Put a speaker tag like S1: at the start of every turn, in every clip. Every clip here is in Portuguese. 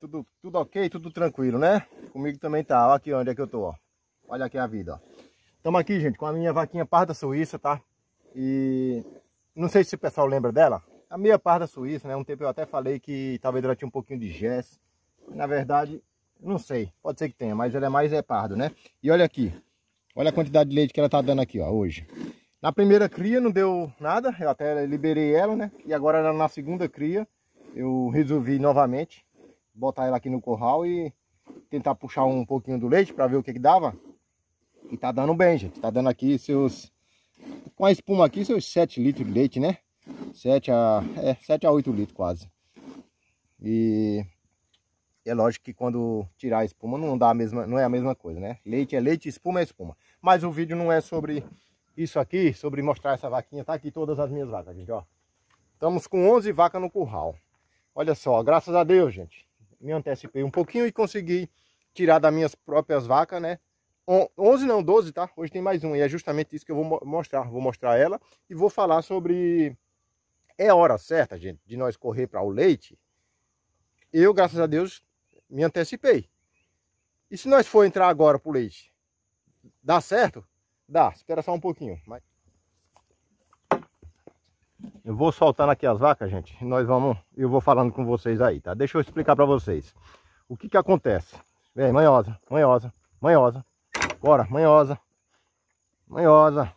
S1: Tudo, tudo ok, tudo tranquilo, né? Comigo também tá. Olha aqui onde é que eu tô, ó. Olha aqui a vida, ó. Estamos aqui, gente, com a minha vaquinha parda suíça, tá? E não sei se o pessoal lembra dela. A meia parda suíça, né? Um tempo eu até falei que talvez ela tinha um pouquinho de gesso. Na verdade, não sei. Pode ser que tenha, mas ela é mais é pardo, né? E olha aqui. Olha a quantidade de leite que ela tá dando aqui, ó, hoje. Na primeira cria não deu nada. Eu até liberei ela, né? E agora na segunda cria eu resolvi novamente botar ela aqui no curral e tentar puxar um pouquinho do leite para ver o que, que dava. E tá dando bem, gente. Tá dando aqui seus... Com a espuma aqui, seus 7 litros de leite, né? 7 a, é, 7 a 8 litros quase. E é lógico que quando tirar a espuma não, dá a mesma, não é a mesma coisa, né? Leite é leite, espuma é espuma. Mas o vídeo não é sobre isso aqui, sobre mostrar essa vaquinha. Tá aqui todas as minhas vacas, gente, ó. Estamos com 11 vacas no curral. Olha só, graças a Deus, gente me antecipei um pouquinho e consegui tirar das minhas próprias vacas, né? 11 não, 12, tá? Hoje tem mais um e é justamente isso que eu vou mostrar. Vou mostrar ela e vou falar sobre... É hora certa, gente, de nós correr para o leite. Eu, graças a Deus, me antecipei. E se nós for entrar agora para o leite? Dá certo? Dá, espera só um pouquinho. Mas... Eu vou soltando aqui as vacas, gente. Nós vamos, eu vou falando com vocês aí, tá? Deixa eu explicar para vocês. O que que acontece? Vem, manhosa, manhosa, manhosa. Bora, manhosa. Manhosa.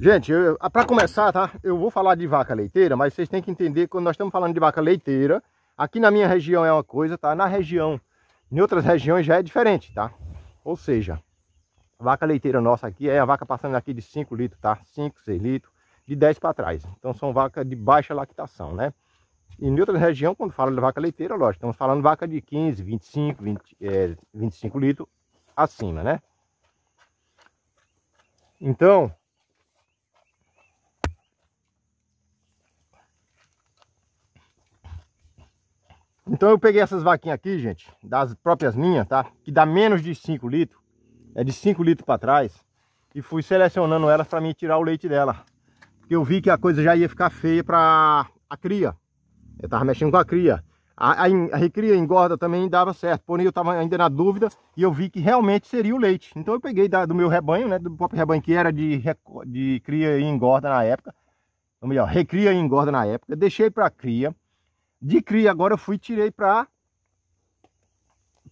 S1: Gente, para começar, tá? Eu vou falar de vaca leiteira, mas vocês têm que entender quando nós estamos falando de vaca leiteira, aqui na minha região é uma coisa, tá? Na região, em outras regiões já é diferente, tá? Ou seja, vaca leiteira nossa aqui é a vaca passando aqui de 5 litros, tá? 5, 6 litros, de 10 para trás. Então são vacas de baixa lactação, né? Em outra região, quando fala de vaca leiteira, lógico, estamos falando vaca de 15, 25, 20, é, 25 litros acima, né? Então, Então eu peguei essas vaquinhas aqui, gente, das próprias minhas, tá? Que dá menos de 5 litros é de 5 litros para trás, e fui selecionando elas para mim tirar o leite dela. Porque eu vi que a coisa já ia ficar feia para a cria. Eu tava mexendo com a cria. A, a, a recria engorda também dava certo, porém eu tava ainda na dúvida e eu vi que realmente seria o leite. Então eu peguei da, do meu rebanho, né, do próprio rebanho que era de, de cria e engorda na época, ou melhor, recria e engorda na época, deixei para cria. De cria agora eu fui tirei para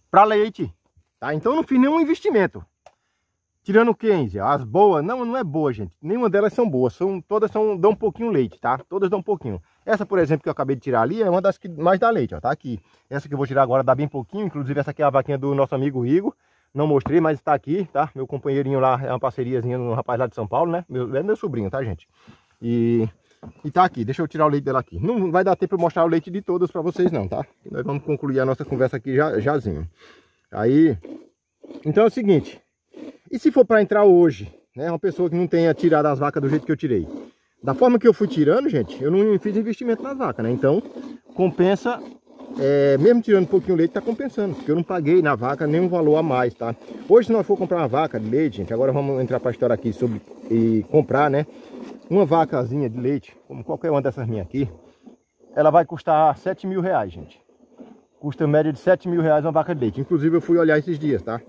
S1: para leite, tá? Então eu não fiz nenhum investimento. Tirando 15, as boas, não, não é boa, gente. Nenhuma delas são boas, são, todas são, dão um pouquinho leite, tá? Todas dão um pouquinho. Essa, por exemplo, que eu acabei de tirar ali, é uma das que mais dá leite, ó, tá aqui. Essa que eu vou tirar agora dá bem pouquinho, inclusive essa aqui é a vaquinha do nosso amigo Rigo. Não mostrei, mas está aqui, tá? Meu companheirinho lá, é uma parceriazinha no rapaz lá de São Paulo, né? Meu, é meu sobrinho, tá, gente? E, e tá aqui, deixa eu tirar o leite dela aqui. Não vai dar tempo de mostrar o leite de todas para vocês não, tá? Nós vamos concluir a nossa conversa aqui já, jazinho. Aí, então é o seguinte, e se for para entrar hoje, né? Uma pessoa que não tenha tirado as vacas do jeito que eu tirei. Da forma que eu fui tirando, gente, eu não fiz investimento nas vacas, né? Então, compensa, é, mesmo tirando um pouquinho de leite, tá compensando. Porque eu não paguei na vaca nenhum valor a mais, tá? Hoje, se nós for comprar uma vaca de leite, gente, agora vamos entrar para a história aqui sobre e comprar, né? Uma vacazinha de leite, como qualquer uma dessas minhas aqui, ela vai custar 7 mil reais, gente. Custa média de 7 mil reais uma vaca de leite. Inclusive, eu fui olhar esses dias, tá?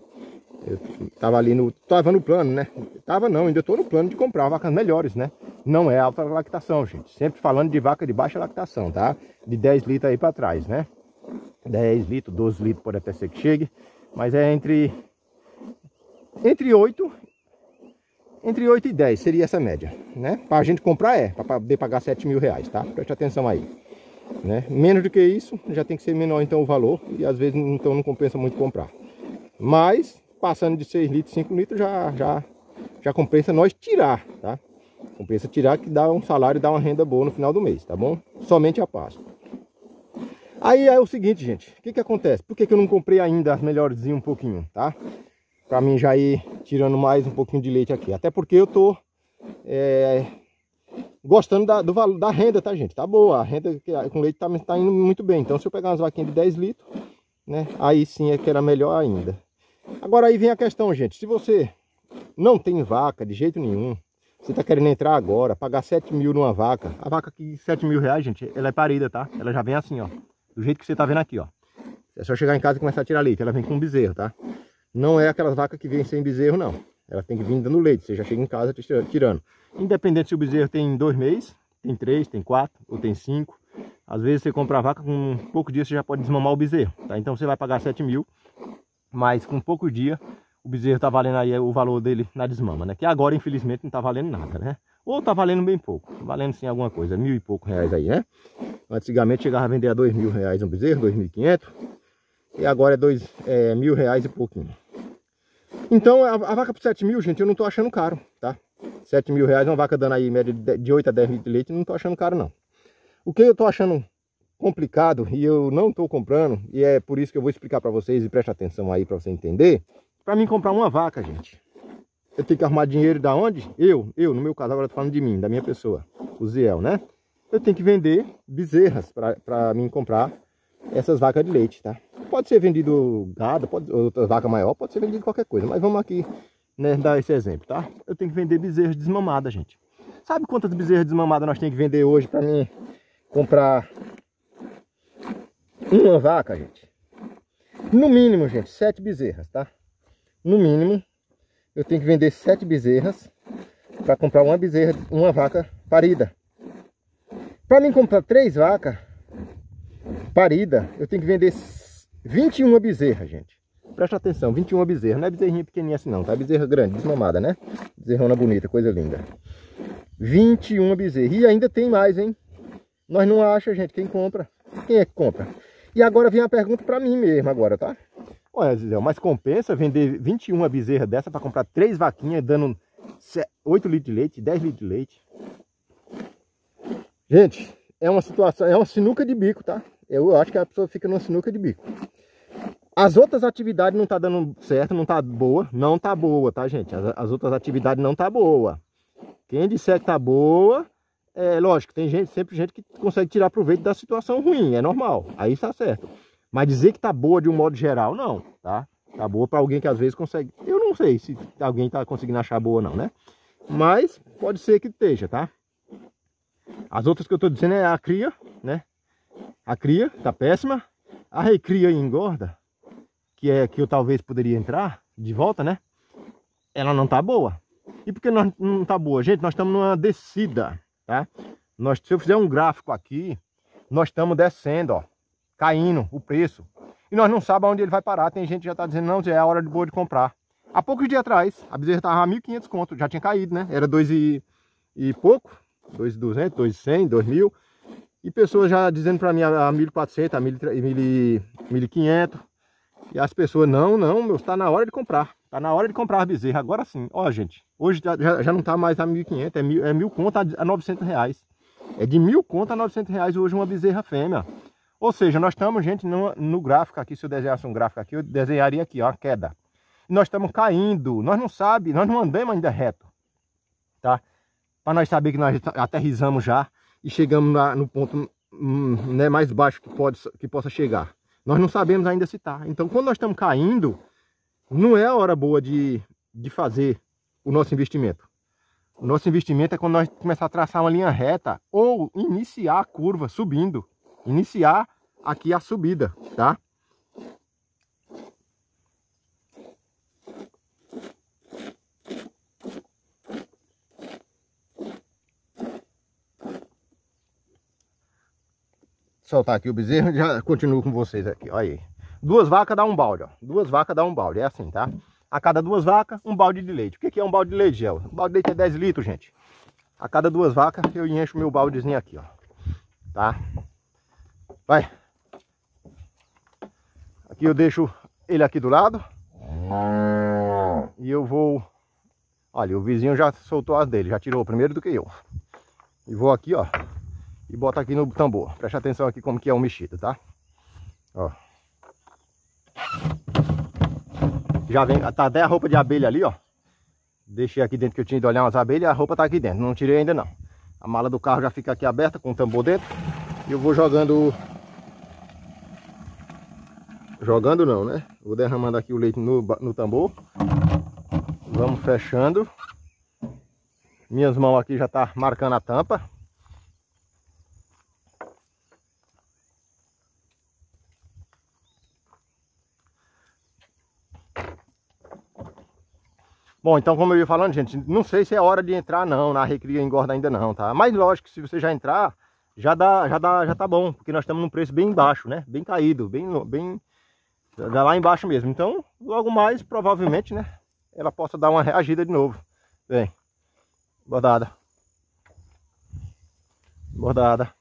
S1: Eu tava ali no. Tava no plano, né? Tava não, ainda tô no plano de comprar vacas melhores, né? Não é alta lactação, gente. Sempre falando de vaca de baixa lactação, tá? De 10 litros aí para trás, né? 10 litros, 12 litros pode até ser que chegue. Mas é entre. Entre 8 entre 8 e 10 seria essa média, né? Para a gente comprar é, para poder pagar 7 mil reais, tá? Preste atenção aí, né? Menos do que isso, já tem que ser menor então o valor e às vezes então não compensa muito comprar. Mas passando de 6 litros, 5 litros já, já, já compensa nós tirar, tá? Compensa tirar que dá um salário, dá uma renda boa no final do mês, tá bom? Somente a pasta. Aí é o seguinte, gente, o que que acontece? Por que, que eu não comprei ainda as melhores um pouquinho, tá? Pra mim já ir tirando mais um pouquinho de leite aqui. Até porque eu tô é, gostando da, do valor da renda, tá, gente? Tá boa, a renda com leite tá, tá indo muito bem. Então, se eu pegar umas vaquinhas de 10 litros, né? Aí sim é que era melhor ainda. Agora aí vem a questão, gente. Se você não tem vaca de jeito nenhum, você tá querendo entrar agora, pagar 7 mil numa vaca. A vaca aqui, 7 mil reais, gente, ela é parida, tá? Ela já vem assim, ó. Do jeito que você tá vendo aqui, ó. É só chegar em casa e começar a tirar leite. Ela vem com bezerro, tá? Não é aquelas vacas que vêm sem bezerro, não. Ela tem que vir dando leite. Você já chega em casa tirando. Independente se o bezerro tem dois meses, tem três, tem quatro ou tem cinco. Às vezes você compra a vaca, com pouco dia você já pode desmamar o bezerro, tá? Então você vai pagar 7 mil mas com pouco dia, o bezerro tá valendo aí o valor dele na desmama, né? Que agora, infelizmente, não tá valendo nada, né? Ou tá valendo bem pouco, tá valendo sim alguma coisa, mil e pouco reais aí, né? Antigamente chegava a vender a dois mil reais um bezerro, dois mil e quinhentos. E agora é dois é, mil reais e pouquinho. Então, a, a vaca por sete mil, gente, eu não tô achando caro, tá? Sete mil reais, uma vaca dando aí média de 8 a 10 litros de leite, não tô achando caro, não. O que eu tô achando complicado e eu não estou comprando, e é por isso que eu vou explicar para vocês e preste atenção aí para você entender. Para mim comprar uma vaca, gente, eu tenho que arrumar dinheiro da onde? Eu, eu, no meu caso, agora tô falando de mim, da minha pessoa, o Ziel, né? Eu tenho que vender bezerras para mim comprar essas vacas de leite, tá? Pode ser vendido gado, pode, outra vaca maior, pode ser vendido qualquer coisa, mas vamos aqui, né, dar esse exemplo, tá? Eu tenho que vender bezerras desmamadas, gente. Sabe quantas bezerras desmamadas nós temos que vender hoje para mim comprar uma vaca, gente. No mínimo, gente, sete bezerras, tá? No mínimo, eu tenho que vender sete bezerras para comprar uma bezerra, uma vaca parida. Para mim comprar três vacas parida, eu tenho que vender 21 bezerras, gente. Presta atenção, 21 bezerras. Não é bezerrinha pequenininha assim não, tá? Bezerra grande, desmamada, né? Bezerrona bonita, coisa linda. 21 bezerras. E ainda tem mais, hein? Nós não acha, gente. Quem compra? Quem é que compra? E agora vem a pergunta para mim mesmo agora, tá? Olha, Zizão, mas compensa vender 21 bezerra dessa para comprar três vaquinhas dando 8 litros de leite, 10 litros de leite? Gente, é uma situação, é uma sinuca de bico, tá? Eu acho que a pessoa fica numa sinuca de bico. As outras atividades não tá dando certo, não tá boa. Não tá boa, tá, gente? As, as outras atividades não tá boa. Quem disser que tá boa, é lógico, tem gente, sempre gente que consegue tirar proveito da situação ruim, é normal, aí está certo. Mas dizer que tá boa de um modo geral, não, tá? Tá boa para alguém que às vezes consegue. Eu não sei se alguém tá conseguindo achar boa, não, né? Mas pode ser que esteja, tá? As outras que eu tô dizendo é a cria, né? A cria tá péssima. A recria e engorda, que é que eu talvez poderia entrar de volta, né? Ela não tá boa. E por que não, não tá boa? Gente, nós estamos numa descida. Né? Nós, se eu fizer um gráfico aqui, nós estamos descendo, ó, caindo o preço. E nós não sabemos aonde ele vai parar. Tem gente que já está dizendo, não, já é a hora de boa de comprar. Há poucos dias atrás, a bezerra estava a 1.500 conto, já tinha caído, né? Era 2 e, e pouco, 2.200, 2.100, 2.000. E pessoas já dizendo para mim a 1.400, a 1.500. E as pessoas, não, não, meu, está na hora de comprar. Está na hora de comprar bezerra, agora sim. Ó, gente, hoje já, já não está mais a 1.500, é 1.000 é mil conto a, a 900 reais. É de 1.000 conto a 900 reais hoje uma bezerra fêmea. Ou seja, nós estamos, gente, no, no gráfico aqui, se eu desenhasse um gráfico aqui, eu desenharia aqui, ó, a queda. Nós estamos caindo, nós não sabe, nós não andamos ainda reto, tá? Para nós saber que nós tá, aterrizamos já e chegamos na, no ponto hum, né, mais baixo que, pode, que possa chegar. Nós não sabemos ainda se está. Então, quando nós estamos caindo, não é a hora boa de, de fazer o nosso investimento. O nosso investimento é quando nós começar a traçar uma linha reta ou iniciar a curva subindo. Iniciar aqui a subida, tá? soltar aqui o bezerro e já continuo com vocês aqui, olha aí. Duas vacas dá um balde, ó. Duas vacas dá um balde, é assim, tá? A cada duas vacas, um balde de leite. O que, que é um balde de leite, Gel? Um balde de leite é 10 litros, gente. A cada duas vacas, eu encho meu baldezinho aqui, ó. Tá? Vai. Aqui eu deixo ele aqui do lado. E eu vou... Olha, o vizinho já soltou as dele, já tirou primeiro do que eu. E vou aqui, ó e bota aqui no tambor. Preste atenção aqui como que é o mexido, tá? Ó. Já vem, tá até a roupa de abelha ali, ó. Deixei aqui dentro que eu tinha ido olhar umas abelhas, a roupa tá aqui dentro, não tirei ainda não. A mala do carro já fica aqui aberta com o tambor dentro. E eu vou jogando... Jogando não, né? Vou derramando aqui o leite no, no tambor. Vamos fechando. Minhas mãos aqui já tá marcando a tampa. Bom, então como eu ia falando, gente, não sei se é hora de entrar não na recria engorda ainda não, tá? Mas lógico que se você já entrar, já dá, já dá, já tá bom, porque nós estamos num preço bem baixo, né? Bem caído, bem, bem já lá embaixo mesmo. Então, logo mais, provavelmente, né? Ela possa dar uma reagida de novo. Vem, bordada, bordada,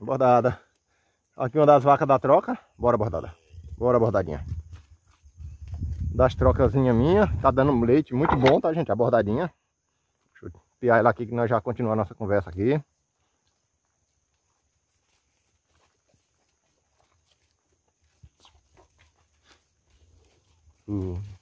S1: bordada. Aqui uma das vacas da troca, bora bordada, bora bordadinha das trocas minha. Tá dando um leite muito bom, tá, gente? A bordadinha. Deixa eu piar ela aqui que nós já continuamos a nossa conversa aqui. Uh.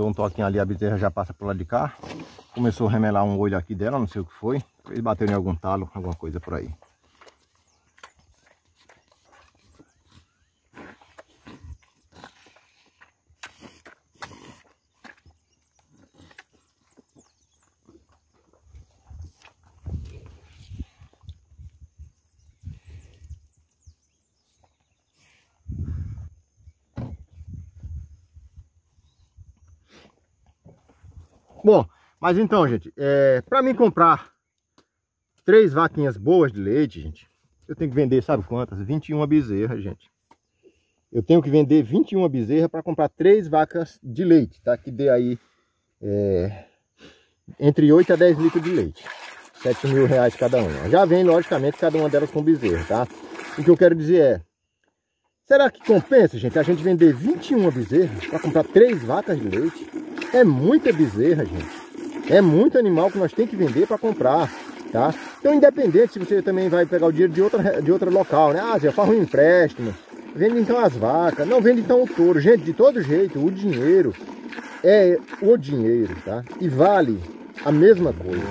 S1: dou um toquinho ali, a bezerra já passa pro lado de cá. Começou a remelar um olho aqui dela, não sei o que foi. Ele bateu em algum talo, alguma coisa por aí. Mas então, gente, é, para mim comprar três vaquinhas boas de leite, gente, eu tenho que vender, sabe quantas? 21 bezerras, gente. Eu tenho que vender 21 bezerras para comprar três vacas de leite, tá? Que dê aí é, entre 8 a 10 litros de leite. 7 mil reais cada uma. Já vem, logicamente, cada uma delas com bezerra, tá? O que eu quero dizer é, será que compensa, gente, a gente vender 21 bezerras para comprar três vacas de leite? É muita bezerra, gente. É muito animal que nós tem que vender para comprar, tá? Então, independente se você também vai pegar o dinheiro de outra, de outra local, né? Ah, já faz um empréstimo, vende então as vacas, não vende então o touro. Gente, de todo jeito, o dinheiro é o dinheiro, tá? E vale a mesma coisa.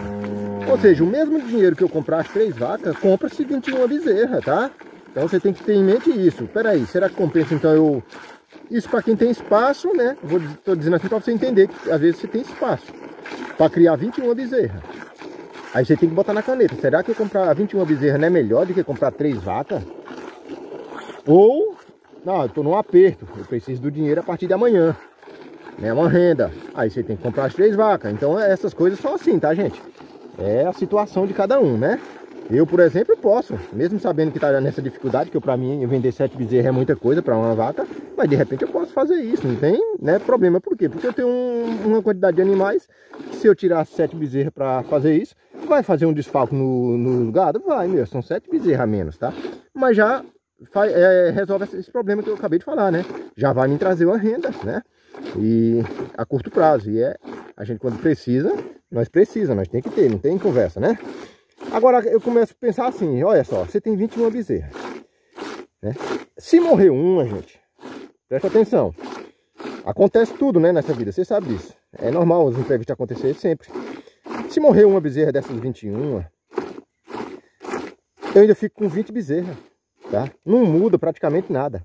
S1: Ou seja, o mesmo dinheiro que eu comprar as três vacas, compra-se 21 bezerra, tá? Então você tem que ter em mente isso. Peraí, será que compensa então eu... Isso para quem tem espaço, né? Vou, tô dizendo assim para você entender que às vezes você tem espaço para criar 21 bezerras. Aí você tem que botar na caneta. Será que comprar 21 bezerras não é melhor do que comprar 3 vacas? Ou, não, eu tô num aperto, eu preciso do dinheiro a partir de amanhã. Né, uma renda. Aí você tem que comprar as três vacas. Então essas coisas são assim, tá, gente? É a situação de cada um, né? Eu, por exemplo, posso, mesmo sabendo que está nessa dificuldade, que para mim vender sete bezerros é muita coisa para uma vaca, mas de repente eu posso fazer isso, não tem né, problema. Por quê? Porque eu tenho um, uma quantidade de animais, que se eu tirar sete bezerros para fazer isso, vai fazer um desfalco no, no gado? Vai, meu, são sete bezerros a menos, tá? Mas já faz, é, resolve esse problema que eu acabei de falar, né? Já vai me trazer uma renda, né? E a curto prazo, e é a gente quando precisa, nós precisa, nós tem que ter, não tem conversa, né? Agora eu começo a pensar assim, olha só, você tem 21 bezerras. Né? Se morrer uma, gente, presta atenção. Acontece tudo, né, nessa vida, você sabe disso. É normal os imprevistos acontecerem sempre. Se morrer uma bezerra dessas 21, eu ainda fico com 20 bezerras, tá? Não muda praticamente nada.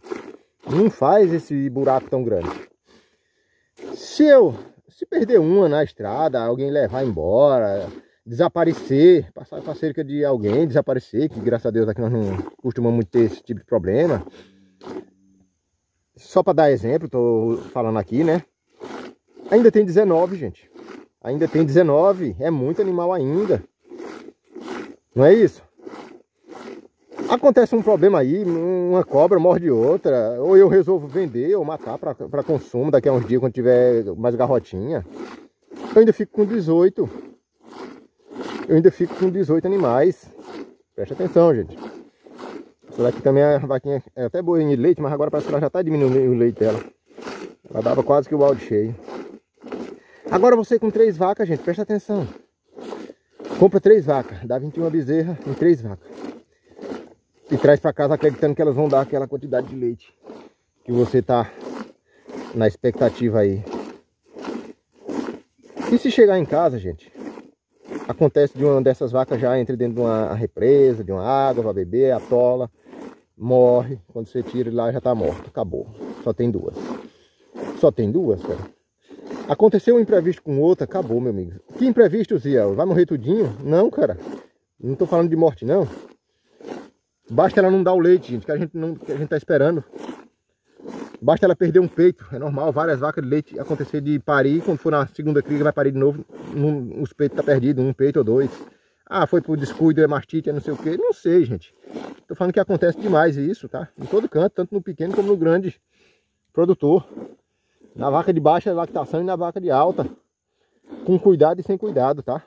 S1: Não faz esse buraco tão grande. Se eu se perder uma na estrada, alguém levar embora, desaparecer, passar para cerca de alguém, desaparecer, que graças a Deus aqui nós não costumamos ter esse tipo de problema. Só para dar exemplo, estou falando aqui, né? Ainda tem 19, gente. Ainda tem 19, é muito animal ainda. Não é isso? Acontece um problema aí, uma cobra morde outra, ou eu resolvo vender ou matar para consumo daqui a uns dias, quando tiver mais garrotinha. Eu ainda fico com 18 eu ainda fico com 18 animais. Preste atenção, gente. Essa daqui também é a vaquinha é até boa de leite, mas agora parece que ela já está diminuindo o leite dela. Ela dava quase que o balde cheio. Agora você com três vacas, gente, presta atenção. Compra três vacas, dá 21 bezerra em três vacas. E traz para casa acreditando que elas vão dar aquela quantidade de leite que você está na expectativa aí. E se chegar em casa, gente, acontece de uma dessas vacas já entre dentro de uma represa, de uma água, vai beber, atola, morre. Quando você tira lá já está morto, acabou. Só tem duas. Só tem duas, cara. Aconteceu um imprevisto com outra, acabou, meu amigo. Que imprevisto, Zia? Vai morrer tudinho? Não, cara. Não tô falando de morte, não. Basta ela não dar o leite, gente, que a gente não que a gente tá esperando. Basta ela perder um peito, é normal, várias vacas de leite acontecer de parir, quando for na segunda cria vai parir de novo, um, os peitos tá perdido, um peito ou dois. Ah, foi por descuido, é mastite, é não sei o que, não sei, gente. Tô falando que acontece demais isso, tá? Em todo canto, tanto no pequeno como no grande produtor. Na vaca de baixa lactação e na vaca de alta. Com cuidado e sem cuidado, tá?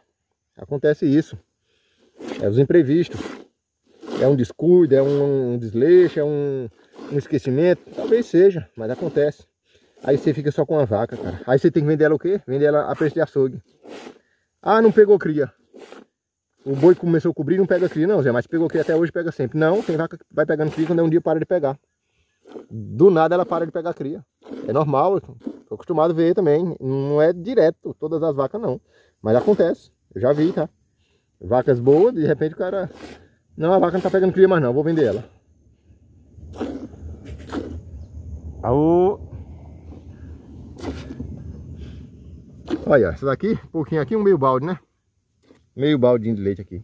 S1: Acontece isso. É os imprevistos. É um descuido, é um, um desleixo, é um, um esquecimento, talvez seja, mas acontece. Aí você fica só com a vaca, cara. Aí você tem que vender ela o quê? Vender ela a preço de açougue. Ah, não pegou cria. O boi começou a cobrir, não pega cria não, Zé. Mas pegou cria até hoje, pega sempre. Não, tem vaca que vai pegando cria quando é um dia para de pegar. Do nada ela para de pegar cria. É normal, tô acostumado a ver também. Não é direto todas as vacas não. Mas acontece, eu já vi, tá? Vacas boas, de repente o cara... Não, a vaca não tá pegando cria mais não, vou vender ela. Aô! Olha, essa daqui, um pouquinho aqui, um meio balde, né? Meio baldinho de leite aqui.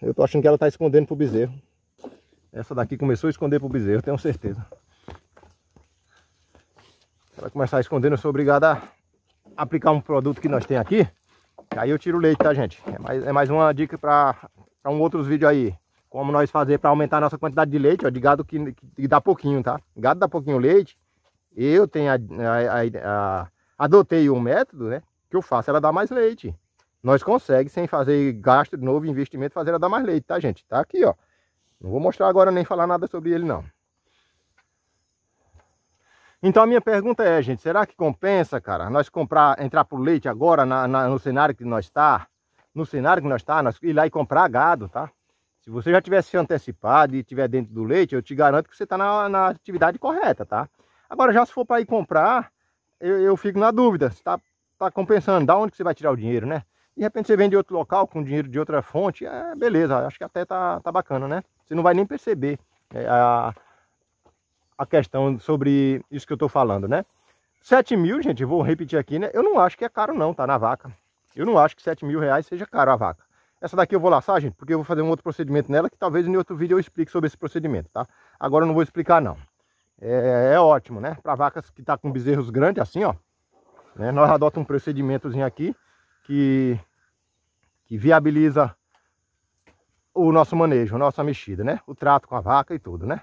S1: Eu tô achando que ela tá escondendo pro bezerro. Essa daqui começou a esconder pro bezerro, tenho certeza. Se ela começar a esconder, eu sou obrigado a aplicar um produto que nós tem aqui. Aí eu tiro o leite, tá, gente? É mais, é mais uma dica para um outro vídeo aí como nós fazer para aumentar a nossa quantidade de leite, ó, de gado que, que, dá pouquinho, tá? Gado dá pouquinho leite. Eu tenho a, a, a, adotei um método, né? Que eu faço ela dar mais leite. Nós conseguimos, sem fazer gasto de novo, investimento, fazer ela dar mais leite, tá, gente? Tá aqui, ó. Não vou mostrar agora nem falar nada sobre ele, não. Então a minha pergunta é, gente, será que compensa, cara, nós comprar, entrar pro leite agora na, na, no cenário que nós está No cenário que nós está, nós ir lá e comprar gado, tá? Se você já tiver se antecipado e tiver dentro do leite, eu te garanto que você está na, na, atividade correta, tá? Agora, já se for para ir comprar, eu, eu, fico na dúvida. Você está tá compensando, da onde que você vai tirar o dinheiro, né? De repente você vem de outro local com dinheiro de outra fonte, é beleza, acho que até tá, tá bacana, né? Você não vai nem perceber é, a, a questão sobre isso que eu tô falando, né? 7 mil, gente, vou repetir aqui, né? Eu não acho que é caro não, tá? Na vaca. Eu não acho que 7 mil reais seja caro a vaca. Essa daqui eu vou laçar, gente, porque eu vou fazer um outro procedimento nela, que talvez em outro vídeo eu explique sobre esse procedimento, tá? Agora eu não vou explicar, não. É, é ótimo, né? Para vacas que tá com bezerros grandes, assim, ó. Né? Nós adotamos um procedimentozinho aqui, que, que viabiliza o nosso manejo, a nossa mexida, né? O trato com a vaca e tudo, né?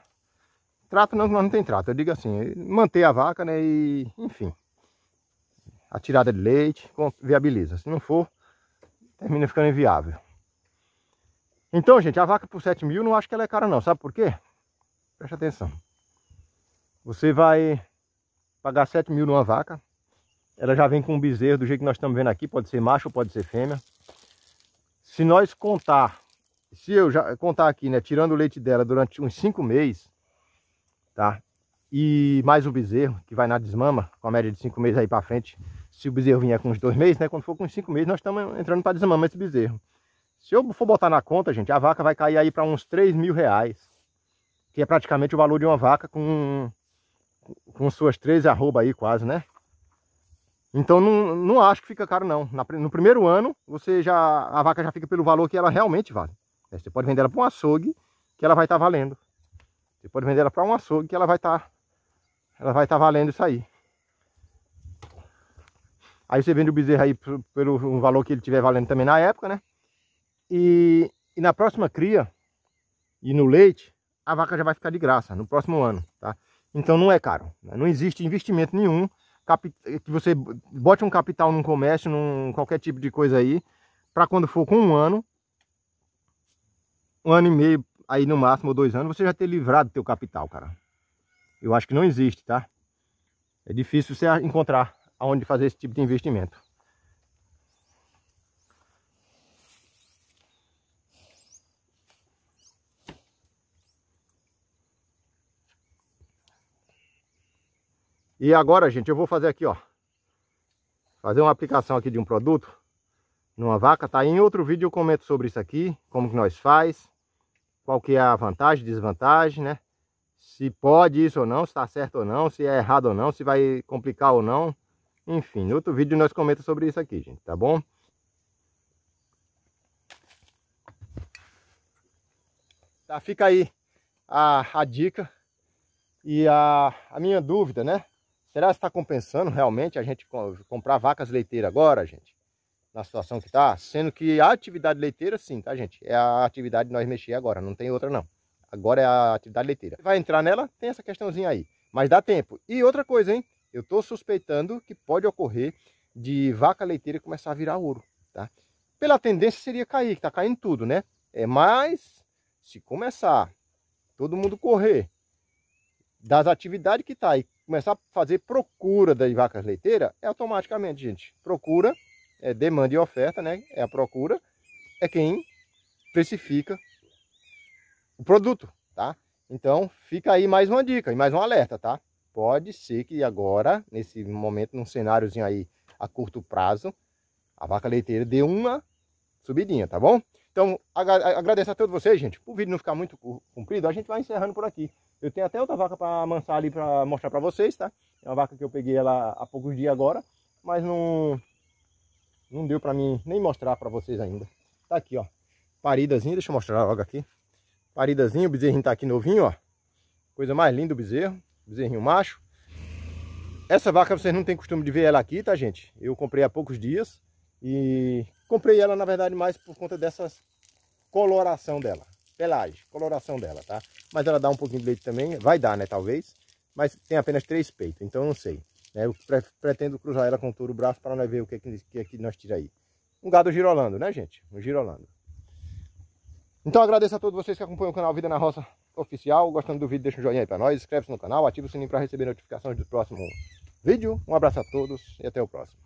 S1: Trato não, nós não tem trato, eu digo assim, manter a vaca, né? E, enfim, a tirada de leite viabiliza. Se não for, termina ficando inviável. Então, gente, a vaca por 7 mil não acho que ela é cara não. Sabe por quê? Preste atenção. Você vai pagar 7 mil numa vaca. Ela já vem com um bezerro do jeito que nós estamos vendo aqui. Pode ser macho pode ser fêmea. Se nós contar, se eu já contar aqui, né? Tirando o leite dela durante uns 5 meses, tá? E mais o bezerro, que vai na desmama, com a média de 5 meses aí para frente. Se o bezerro vinha com uns 2 meses, né? Quando for com uns 5 meses, nós estamos entrando para desmama esse bezerro. Se eu for botar na conta, gente, a vaca vai cair aí para uns 3 mil reais. Que é praticamente o valor de uma vaca com, com suas três arroba aí quase, né? Então não, não acho que fica caro não. Na, no primeiro ano, você já a vaca já fica pelo valor que ela realmente vale. É, você pode vender ela para um açougue que ela vai estar tá valendo. Você pode vender ela para um açougue que ela vai estar tá, ela vai estar tá valendo isso aí. Aí você vende o bezerro aí pelo, pelo valor que ele tiver valendo também na época, né? E, e na próxima cria e no leite, a vaca já vai ficar de graça no próximo ano, tá? Então não é caro, né? não existe investimento nenhum que você bote um capital num comércio, num qualquer tipo de coisa aí, para quando for com um ano, um ano e meio, aí no máximo dois anos, você já ter livrado teu capital, cara. Eu acho que não existe, tá? É difícil você encontrar aonde fazer esse tipo de investimento. E agora, gente, eu vou fazer aqui, ó. Fazer uma aplicação aqui de um produto numa vaca, tá? Em outro vídeo eu comento sobre isso aqui, como que nós faz, qual que é a vantagem, desvantagem, né? Se pode isso ou não, se tá certo ou não, se é errado ou não, se vai complicar ou não. Enfim, em outro vídeo nós comentamos sobre isso aqui, gente, tá bom? Tá, fica aí a, a dica e a, a minha dúvida, né? Será que está compensando realmente a gente comprar vacas leiteiras agora, gente? Na situação que está? Sendo que a atividade leiteira, sim, tá, gente? É a atividade de nós mexer agora, não tem outra, não. Agora é a atividade leiteira. Vai entrar nela, tem essa questãozinha aí. Mas dá tempo. E outra coisa, hein? Eu estou suspeitando que pode ocorrer de vaca leiteira começar a virar ouro, tá? Pela tendência seria cair, que tá caindo tudo, né? É, mas se começar, todo mundo correr das atividades que está. aí, começar a fazer procura das vacas leiteiras, é automaticamente, gente. Procura, é demanda e oferta, né? É a procura, é quem precifica o produto, tá? Então, fica aí mais uma dica e mais um alerta, tá? Pode ser que agora, nesse momento, num cenáriozinho aí a curto prazo, a vaca leiteira dê uma subidinha, tá bom? Então, agradeço a todos vocês, gente. Para o vídeo não ficar muito comprido, a gente vai encerrando por aqui. Eu tenho até outra vaca para amansar ali para mostrar para vocês, tá? É uma vaca que eu peguei ela há poucos dias agora, mas não não deu para mim nem mostrar para vocês ainda. Tá aqui, ó. Paridazinho, deixa eu mostrar logo aqui. Paridazinho, o bezerrinho tá aqui novinho, ó. Coisa mais linda o bezerro, bezerrinho macho. Essa vaca vocês não tem costume de ver ela aqui, tá, gente? Eu comprei há poucos dias e Comprei ela, na verdade, mais por conta dessa coloração dela. Pelagem, coloração dela, tá? Mas ela dá um pouquinho de leite também. Vai dar, né? Talvez. Mas tem apenas três peitos, então eu não sei. Né? Eu pre pretendo cruzar ela com touro braço para nós ver o que é que, que, é que nós tira aí. Um gado girolando, né, gente? Um girolando. Então agradeço a todos vocês que acompanham o canal Vida na Roça Oficial. Gostando do vídeo, deixa um joinha aí para nós. Inscreve-se no canal, ativa o sininho para receber notificações do próximo vídeo. Um abraço a todos e até o próximo.